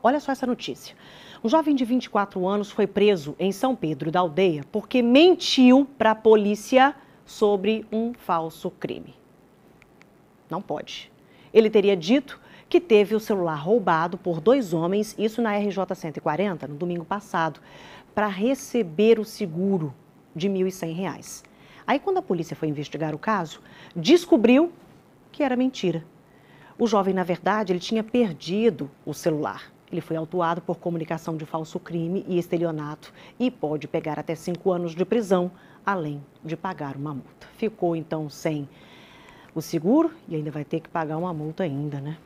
Olha só essa notícia. Um jovem de 24 anos foi preso em São Pedro da Aldeia porque mentiu para a polícia sobre um falso crime. Não pode. Ele teria dito que teve o celular roubado por dois homens, isso na RJ 140, no domingo passado, para receber o seguro de R$ 1.100. Aí, quando a polícia foi investigar o caso, descobriu que era mentira. O jovem, na verdade, ele tinha perdido o celular. Ele foi autuado por comunicação de falso crime e estelionato e pode pegar até cinco anos de prisão, além de pagar uma multa. Ficou então sem o seguro e ainda vai ter que pagar uma multa ainda, né?